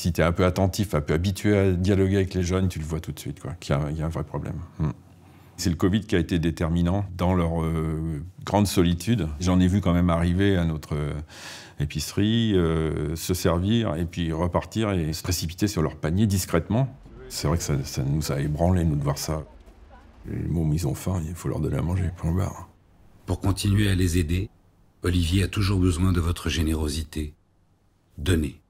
si tu es un peu attentif, un peu habitué à dialoguer avec les jeunes, tu le vois tout de suite, quoi, qu'il y, a un vrai problème. Hmm. C'est le Covid qui a été déterminant dans leur euh, grande solitude. J'en ai vu quand même arriver à notre euh, épicerie, euh, se servir et puis repartir et se précipiter sur leur panier discrètement. C'est vrai que ça, nous a ébranlé, nous, de voir ça. Bon, ils ont faim, il faut leur donner à manger, point barre. Pour continuer à les aider, Olivier a toujours besoin de votre générosité. Donnez.